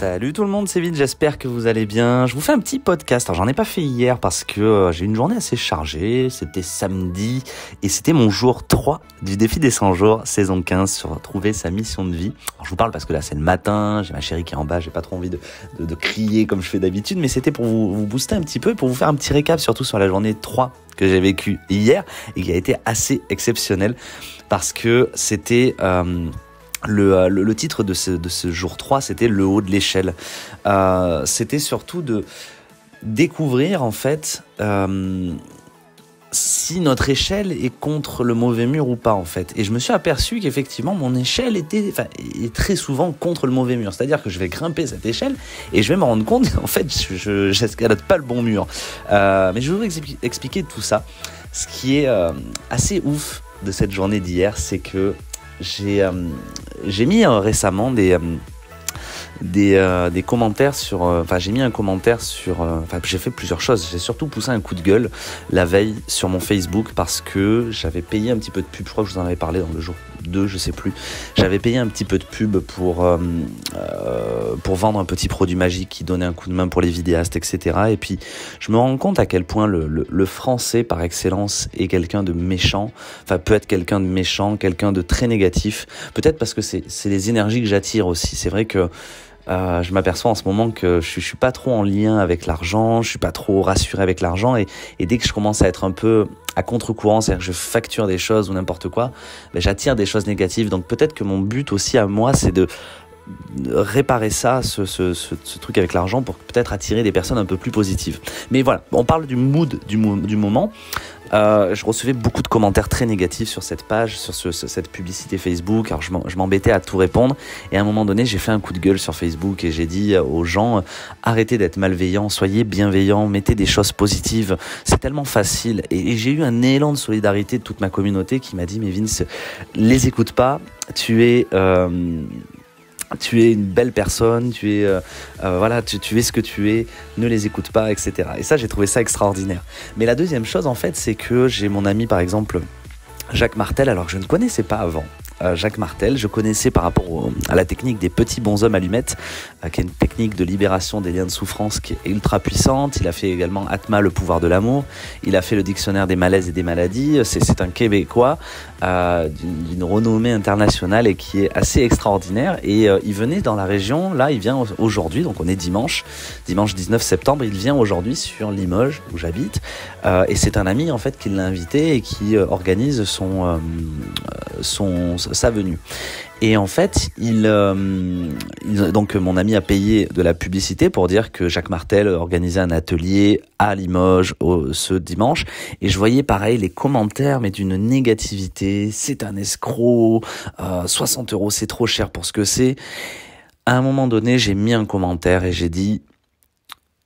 Salut tout le monde, c'est Vite, j'espère que vous allez bien. Je vous fais un petit podcast. Alors j'en ai pas fait hier parce que euh, j'ai une journée assez chargée, c'était samedi et c'était mon jour 3 du défi des 100 jours saison 15 sur trouver sa mission de vie. Alors je vous parle parce que là c'est le matin, j'ai ma chérie qui est en bas, j'ai pas trop envie de, crier comme je fais d'habitude, mais c'était pour vous, booster un petit peu et pour vous faire un petit récap surtout sur la journée 3 que j'ai vécue hier et qui a été assez exceptionnelle parce que c'était... Euh, euh, le, titre de ce, jour 3, c'était Le haut de l'échelle. Euh, c'était surtout de découvrir, en fait, euh, si notre échelle est contre le mauvais mur ou pas, en fait. Et je me suis aperçu qu'effectivement, mon échelle était est très souvent contre le mauvais mur. C'est-à-dire que je vais grimper cette échelle et je vais me rendre compte En fait, je n'escalade pas le bon mur. mais je voudrais expliquer tout ça. Ce qui est assez ouf de cette journée d'hier, c'est que euh, j'ai mis euh, récemment des euh, des, euh, des commentaires sur. Euh, enfin, j'ai mis un commentaire sur. Euh, enfin, j'ai fait plusieurs choses. J'ai surtout poussé un coup de gueule la veille sur mon Facebook parce que j'avais payé un petit peu de pub. Je crois que je vous en avais parlé dans le jour 2, je sais plus. J'avais payé un petit peu de pub pour, euh, pour vendre un petit produit magique qui donnait un coup de main pour les vidéastes, etc. Et puis, je me rends compte à quel point le, le, le français, par excellence, est quelqu'un de méchant. Enfin, peut être quelqu'un de méchant, quelqu'un de très négatif. Peut-être parce que c'est les énergies que j'attire aussi. C'est vrai que euh, je m'aperçois en ce moment que je, suis pas trop en lien avec l'argent, je suis pas trop rassuré avec l'argent et, dès que je commence à être un peu à contre-courant, c'est-à-dire que je facture des choses ou n'importe quoi, ben j'attire des choses négatives. Donc peut-être que mon but aussi à moi, c'est de réparer ça, ce, truc avec l'argent, pour peut-être attirer des personnes un peu plus positives. Mais voilà, on parle du mood du, moment. Euh, je recevais beaucoup de commentaires très négatifs sur cette page, sur cette publicité Facebook. Alors je m'embêtais à tout répondre. Et à un moment donné, j'ai fait un coup de gueule sur Facebook et j'ai dit aux gens, euh, arrêtez d'être malveillants, soyez bienveillants, mettez des choses positives. C'est tellement facile. Et, j'ai eu un élan de solidarité de toute ma communauté qui m'a dit, mais Vince, les écoute pas, tu es... Euh, tu es une belle personne, tu es, euh, euh, voilà, tu, es ce que tu es, ne les écoute pas, etc. Et ça, j'ai trouvé ça extraordinaire. Mais la deuxième chose, en fait, c'est que j'ai mon ami, par exemple, Jacques Martel, alors que je ne connaissais pas avant, euh, Jacques Martel. Je connaissais par rapport à la technique des petits bonshommes allumettes, euh, qui est une technique de libération des liens de souffrance qui est ultra puissante. Il a fait également Atma, le pouvoir de l'amour. Il a fait le dictionnaire des malaises et des maladies. C'est un Québécois euh, d'une renommée internationale et qui est assez extraordinaire. Et il venait dans la région, là, il vient aujourd'hui, donc on est dimanche, dimanche 19 septembre, il vient aujourd'hui sur Limoges, où j'habite. et c'est un ami, en fait, qui l'a invité et qui organise son son, sa venue. Et en fait, euh, il, donc mon ami a payé de la publicité pour dire que Jacques Martel organisait un atelier à Limoges ce dimanche. Et je voyais pareil les commentaires, mais d'une négativité. C'est un escroc. 60 euh, euros, c'est trop cher pour ce que c'est. À un moment donné, j'ai mis un commentaire et j'ai dit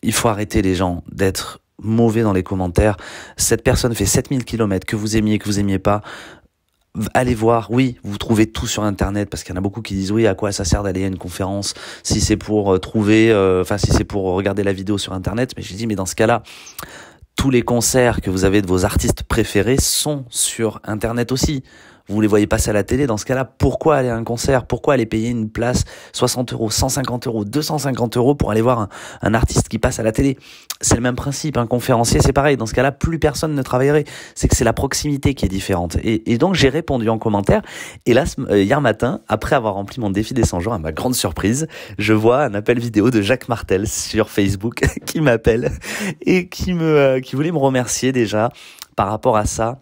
il faut arrêter les gens d'être mauvais dans les commentaires. Cette personne fait 7000 km, que vous aimiez, que vous aimiez pas allez voir, oui, vous trouvez tout sur Internet, parce qu'il y en a beaucoup qui disent, oui, à quoi ça sert d'aller à une conférence si c'est pour euh, trouver, euh, enfin, si c'est pour regarder la vidéo sur Internet. Mais j'ai dit, mais dans ce cas-là, tous les concerts que vous avez de vos artistes préférés sont sur Internet aussi. Vous les voyez passer à la télé, dans ce cas-là, pourquoi aller à un concert Pourquoi aller payer une place 60 euros, 150 euros, 250 euros pour aller voir un, artiste qui passe à la télé C'est le même principe, un conférencier c'est pareil, dans ce cas-là, plus personne ne travaillerait. C'est que c'est la proximité qui est différente. Et, donc j'ai répondu en commentaire, et là, euh, hier matin, après avoir rempli mon défi des 100 jours, à ma grande surprise, je vois un appel vidéo de Jacques Martel sur Facebook qui m'appelle et qui, me, euh, qui voulait me remercier déjà par rapport à ça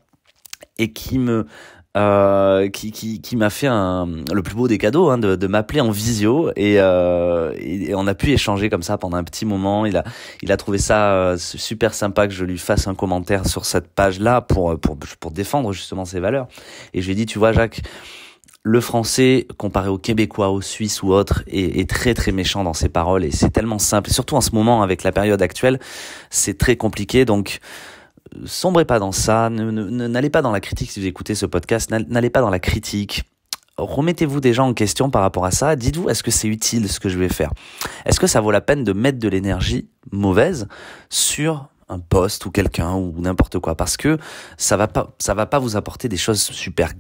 et qui me euh, qui, qui, qui m'a fait un, le plus beau des cadeaux, hein, de, de m'appeler en visio et, euh, et, on a pu échanger comme ça pendant un petit moment. Il a, il a trouvé ça euh, super sympa que je lui fasse un commentaire sur cette page-là pour, pour, pour défendre justement ses valeurs. Et je lui ai dit, tu vois, Jacques, le français, comparé au québécois, au suisse ou autre, est, est, très très méchant dans ses paroles et c'est tellement simple. surtout en ce moment, avec la période actuelle, c'est très compliqué. Donc, sombrez pas dans ça, n'allez pas dans la critique si vous écoutez ce podcast, n'allez pas dans la critique. Remettez-vous des gens en question par rapport à ça. Dites-vous, est-ce que c'est utile ce que je vais faire Est-ce que ça vaut la peine de mettre de l'énergie mauvaise sur un poste ou quelqu'un ou n'importe quoi Parce que ça va pas, ça va pas vous apporter des choses super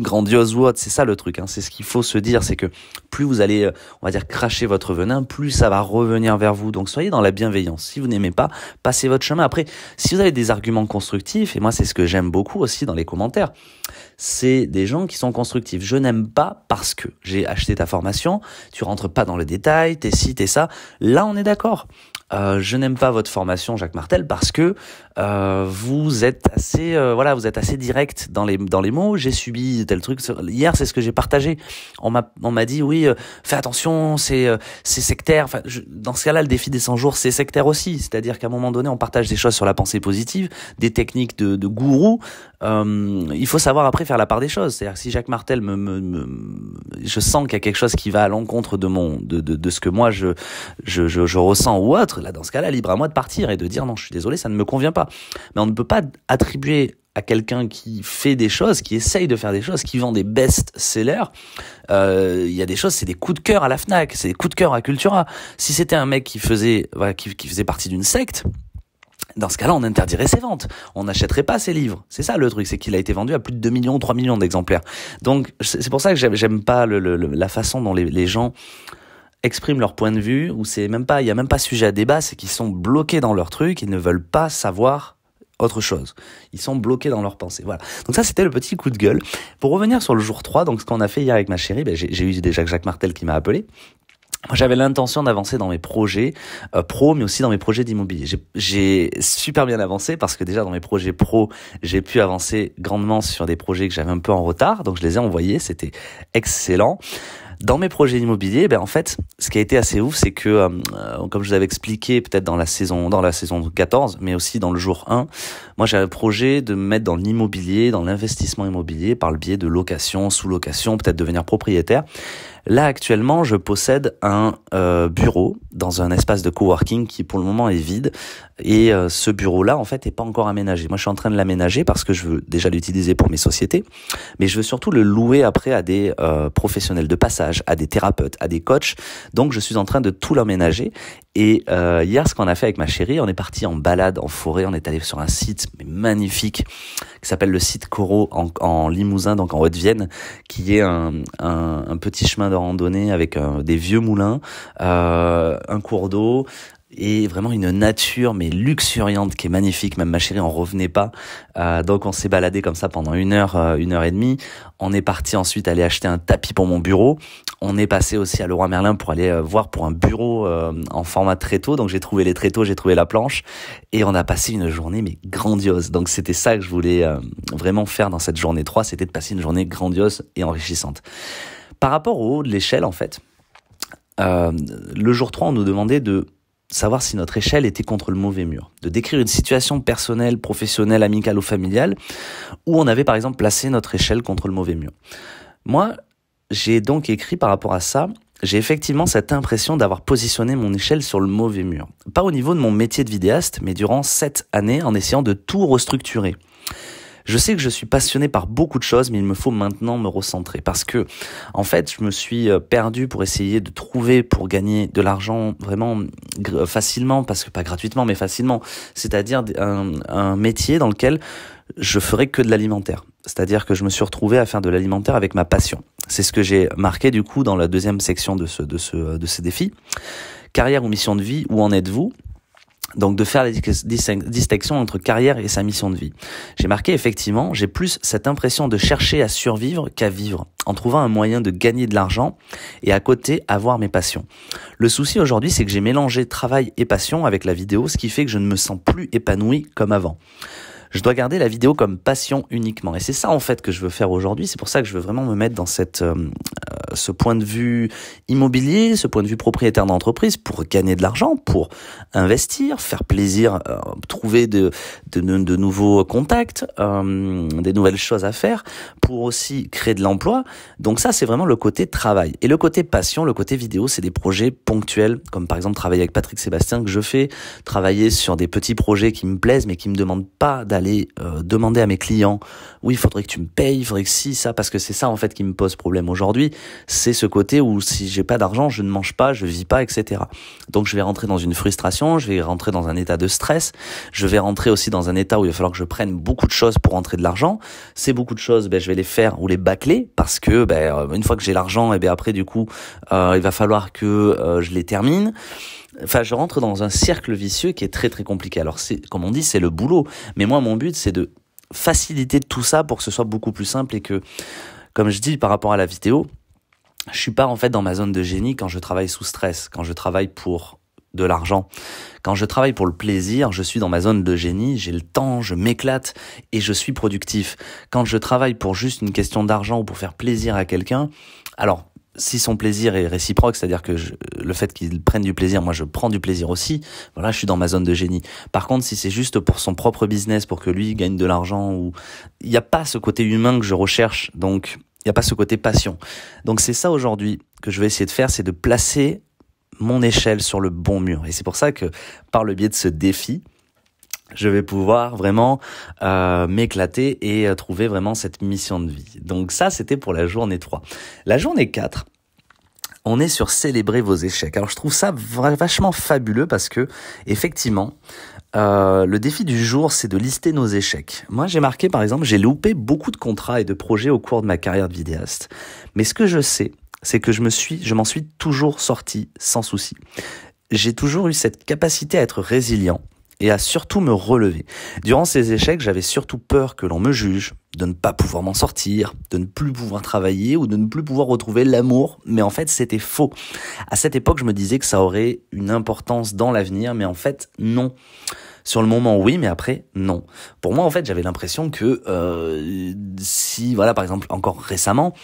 grandiose ou autre. C'est ça le truc. Hein. C'est ce qu'il faut se dire, c'est que plus vous allez, euh, on va dire, cracher votre venin, plus ça va revenir vers vous. Donc soyez dans la bienveillance. Si vous n'aimez pas, passez votre chemin. Après, si vous avez des arguments constructifs, et moi c'est ce que j'aime beaucoup aussi dans les commentaires, c'est des gens qui sont constructifs. Je n'aime pas parce que j'ai acheté ta formation, tu rentres pas dans le détail, t'es ci, t'es ça. Là, on est d'accord. Euh, je n'aime pas votre formation, Jacques Martel, parce que euh, vous êtes assez euh, voilà, vous êtes assez direct dans les dans les mots. J'ai subi tel truc hier, c'est ce que j'ai partagé. On m'a on m'a dit oui, euh, fais attention, c'est c'est sectaire. Enfin, dans ce cas-là, le défi des 100 jours, c'est sectaire aussi. C'est-à-dire qu'à un moment donné, on partage des choses sur la pensée positive, des techniques de, de gourou. il faut savoir après faire la part des choses. C'est-à-dire si Jacques Martel me, me, je sens qu'il y a quelque chose qui va à l'encontre de mon de, de, de, ce que moi je je, je je ressens ou autre, là dans ce cas-là, libre à moi de partir et de dire non, je suis désolé, ça ne me convient pas. Mais on ne peut pas attribuer à quelqu'un qui fait des choses, qui essaye de faire des choses, qui vend des best-sellers, euh, il y a des choses, c'est des coups de cœur à la Fnac, c'est des coups de cœur à Cultura. Si c'était un mec qui faisait, qui, faisait partie d'une secte, dans ce cas-là, on interdirait ses ventes. On n'achèterait pas ses livres. C'est ça le truc, c'est qu'il a été vendu à plus de 2 millions, 3 millions d'exemplaires. Donc c'est pour ça que j'aime pas la façon dont les, les gens expriment leur point de vue, où c'est même pas, il n'y a même pas sujet à débat, c'est qu'ils sont bloqués dans leur truc, ils ne veulent pas savoir autre chose. Ils sont bloqués dans leur pensée. Voilà. Donc ça, c'était le petit coup de gueule. Pour revenir sur le jour 3, donc ce qu'on a fait hier avec ma chérie, ben, j'ai eu déjà Jacques Martel qui m'a appelé. J'avais l'intention d'avancer dans mes projets euh, pro, mais aussi dans mes projets d'immobilier. J'ai super bien avancé parce que déjà dans mes projets pro, j'ai pu avancer grandement sur des projets que j'avais un peu en retard, donc je les ai envoyés, c'était excellent dans mes projets immobiliers, ben en fait, ce qui a été assez ouf, c'est que, euh, euh, comme je vous avais expliqué peut-être dans la saison, dans la saison 14, mais aussi dans le jour 1, moi j'avais un projet de me mettre dans l'immobilier, dans l'investissement immobilier par le biais de location, sous-location, peut-être devenir propriétaire. Là actuellement, je possède un euh, bureau dans un espace de coworking qui pour le moment est vide et euh, ce bureau-là en fait est pas encore aménagé. Moi, je suis en train de l'aménager parce que je veux déjà l'utiliser pour mes sociétés, mais je veux surtout le louer après à des euh, professionnels de passage, à des thérapeutes, à des coachs. Donc, je suis en train de tout l'aménager et hier ce qu'on a fait avec ma chérie, on est parti en balade en forêt, on est allé sur un site magnifique qui s'appelle le site Corot, en, Limousin, donc en Haute-Vienne, qui est un, petit chemin de randonnée avec euh, des vieux moulins, euh, un cours d'eau, et vraiment une nature mais luxuriante qui est magnifique. Même ma chérie en revenait pas. Euh, donc on s'est baladé comme ça pendant une heure, euh, une heure et demie. On est parti ensuite aller acheter un tapis pour mon bureau. On est passé aussi à Leroy Merlin pour aller euh, voir pour un bureau en format tréteau. Donc j'ai trouvé les tréteaux, j'ai trouvé la planche et on a passé une journée mais grandiose. Donc c'était ça que je voulais vraiment faire dans cette journée 3, c'était de passer une journée grandiose et enrichissante. Par rapport au haut de l'échelle en fait. le jour 3, on nous demandait de savoir si notre échelle était contre le mauvais mur, de décrire une situation personnelle, professionnelle, amicale ou familiale où on avait par exemple placé notre échelle contre le mauvais mur. Moi, j'ai donc écrit par rapport à ça, j'ai effectivement cette impression d'avoir positionné mon échelle sur le mauvais mur. Pas au niveau de mon métier de vidéaste, mais durant sept années en essayant de tout restructurer. Je sais que je suis passionné par beaucoup de choses, mais il me faut maintenant me recentrer parce que, en fait, je me suis euh, perdu pour essayer de trouver pour gagner de l'argent vraiment euh, facilement, parce que pas gratuitement, mais facilement. C'est-à-dire un, métier dans lequel je ferai que de l'alimentaire. C'est-à-dire que je me suis retrouvé à faire de l'alimentaire avec ma passion. C'est ce que j'ai marqué du coup dans la deuxième section de ce, de ce, de ces défis. Carrière ou mission de vie, où en êtes-vous? Donc de faire la distinction entre carrière et sa mission de vie. J'ai marqué effectivement, j'ai plus cette impression de chercher à survivre qu'à vivre, en trouvant un moyen de gagner de l'argent et à côté avoir mes passions. Le souci aujourd'hui, c'est que j'ai mélangé travail et passion avec la vidéo, ce qui fait que je ne me sens plus épanoui comme avant je dois garder la vidéo comme passion uniquement. Et c'est ça en fait que je veux faire aujourd'hui. C'est pour ça que je veux vraiment me mettre dans cette euh, ce point de vue immobilier, ce point de vue propriétaire d'entreprise pour gagner de l'argent, pour investir, faire plaisir, euh, trouver de, de, de, nouveaux contacts, euh, des nouvelles choses à faire, pour aussi créer de l'emploi. Donc ça, c'est vraiment le côté travail. Et le côté passion, le côté vidéo, c'est des projets ponctuels, comme par exemple travailler avec Patrick Sébastien que je fais, travailler sur des petits projets qui me plaisent mais qui me demandent pas d'aller euh, demander à mes clients, oui, il faudrait que tu me payes, il faudrait que si, ça, parce que c'est ça en fait qui me pose problème aujourd'hui, c'est ce côté où si j'ai pas d'argent, je ne mange pas, je vis pas, etc. Donc je vais rentrer dans une frustration, je vais rentrer dans un état de stress, je vais rentrer aussi dans un état où il va falloir que je prenne beaucoup de choses pour rentrer de l'argent. c'est beaucoup de choses, ben, je vais les faire ou les bâcler parce que ben, euh, une fois que j'ai l'argent, et ben après du coup, euh, il va falloir que euh, je les termine. Enfin, je rentre dans un cercle vicieux qui est très très compliqué. Alors, c'est comme on dit, c'est le boulot. Mais moi, mon but, c'est de faciliter tout ça pour que ce soit beaucoup plus simple et que, comme je dis par rapport à la vidéo, je suis pas en fait dans ma zone de génie quand je travaille sous stress, quand je travaille pour de l'argent. Quand je travaille pour le plaisir, je suis dans ma zone de génie, j'ai le temps, je m'éclate et je suis productif. Quand je travaille pour juste une question d'argent ou pour faire plaisir à quelqu'un, alors si son plaisir est réciproque, c'est-à-dire que le fait qu'il prenne du plaisir, moi je prends du plaisir aussi, voilà, je suis dans ma zone de génie. Par contre, si c'est juste pour son propre business, pour que lui gagne de l'argent, ou il n'y a pas ce côté humain que je recherche, donc il n'y a pas ce côté passion. Donc c'est ça aujourd'hui que je vais essayer de faire, c'est de placer mon échelle sur le bon mur. Et c'est pour ça que par le biais de ce défi, je vais pouvoir vraiment euh, m'éclater et euh, trouver vraiment cette mission de vie. Donc ça, c'était pour la journée 3. La journée 4, on est sur célébrer vos échecs. Alors je trouve ça vachement fabuleux parce que effectivement, euh, le défi du jour, c'est de lister nos échecs. Moi, j'ai marqué, par exemple, j'ai loupé beaucoup de contrats et de projets au cours de ma carrière de vidéaste. Mais ce que je sais, c'est que je me suis, je m'en suis toujours sorti sans souci. J'ai toujours eu cette capacité à être résilient et à surtout me relever. Durant ces échecs, j'avais surtout peur que l'on me juge, de ne pas pouvoir m'en sortir, de ne plus pouvoir travailler ou de ne plus pouvoir retrouver l'amour, mais en fait c'était faux. À cette époque, je me disais que ça aurait une importance dans l'avenir, mais en fait non. Sur le moment, oui, mais après, non. Pour moi, en fait, j'avais l'impression que euh, si, voilà, par exemple, encore récemment,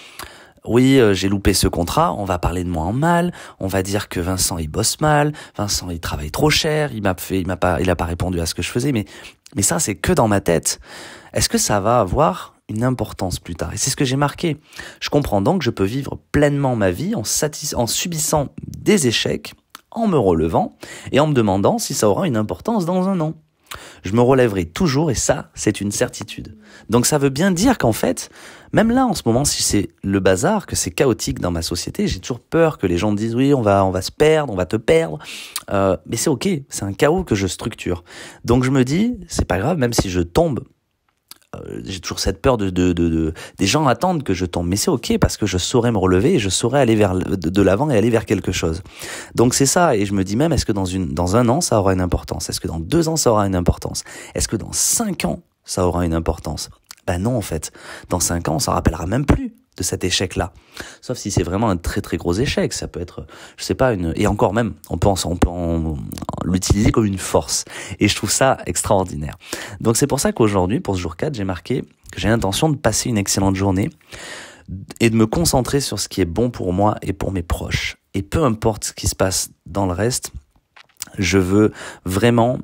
oui, euh, j'ai loupé ce contrat, on va parler de moi en mal, on va dire que Vincent il bosse mal, Vincent il travaille trop cher, il m'a fait, il m'a pas, il a pas répondu à ce que je faisais, mais mais ça c'est que dans ma tête. Est-ce que ça va avoir une importance plus tard Et c'est ce que j'ai marqué. Je comprends donc que je peux vivre pleinement ma vie en, en subissant des échecs, en me relevant et en me demandant si ça aura une importance dans un an. Je me relèverai toujours et ça, c'est une certitude. Donc ça veut bien dire qu'en fait, même là en ce moment, si c'est le bazar, que c'est chaotique dans ma société, j'ai toujours peur que les gens disent oui, on va, on va se perdre, on va te perdre. Euh, mais c'est ok, c'est un chaos que je structure. Donc je me dis, c'est pas grave, même si je tombe euh, j'ai toujours cette peur de, des gens attendent que je tombe mais c'est ok parce que je saurais me relever et je saurais aller vers de, l'avant et aller vers quelque chose donc c'est ça et je me dis même est-ce que dans une dans un an ça aura une importance est-ce que dans deux ans ça aura une importance est-ce que dans cinq ans ça aura une importance ben non en fait dans cinq ans on s'en rappellera même plus de cet échec-là. Sauf si c'est vraiment un très très gros échec, ça peut être, je sais pas, une et encore même, on pense, on peut, l'utiliser comme une force. Et je trouve ça extraordinaire. Donc c'est pour ça qu'aujourd'hui, pour ce jour 4, j'ai marqué que j'ai l'intention de passer une excellente journée et de me concentrer sur ce qui est bon pour moi et pour mes proches. Et peu importe ce qui se passe dans le reste, je veux vraiment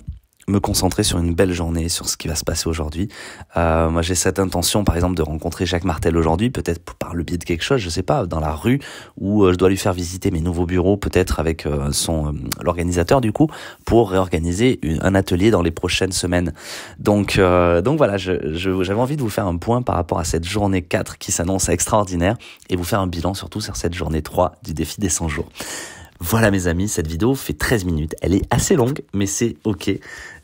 me concentrer sur une belle journée, sur ce qui va se passer aujourd'hui. Euh, moi, j'ai cette intention, par exemple, de rencontrer Jacques Martel aujourd'hui, peut-être par le biais de quelque chose, je sais pas, dans la rue, où euh, je dois lui faire visiter mes nouveaux bureaux, peut-être avec euh, son l'organisateur du coup, pour réorganiser un atelier dans les prochaines semaines. Donc, donc voilà, j'avais envie de vous faire un point par rapport à cette journée 4 qui s'annonce extraordinaire et vous faire un bilan surtout sur cette journée 3 du défi des 100 jours. Voilà mes amis, cette vidéo fait 13 minutes, elle est assez longue, mais c'est ok.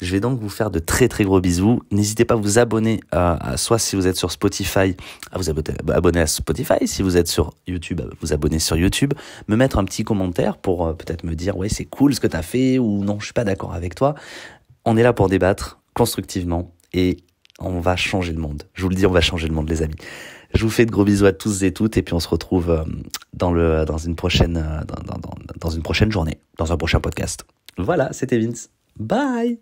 Je vais donc vous faire de très très gros bisous. N'hésitez pas à vous abonner, à, soit si vous êtes sur Spotify, à vous abonner, à Spotify, si vous êtes sur YouTube, à vous abonner sur YouTube, me mettre un petit commentaire pour euh, peut-être me dire, ouais c'est cool ce que tu as fait, ou non je suis pas d'accord avec toi. On est là pour débattre constructivement et on va changer le monde. Je vous le dis, on va changer le monde les amis. Je vous fais de gros bisous à tous et toutes, et puis on se retrouve euh, dans, le, une, prochaine, euh, dans une prochaine journée, dans un prochain podcast. Voilà, c'était Vince. Bye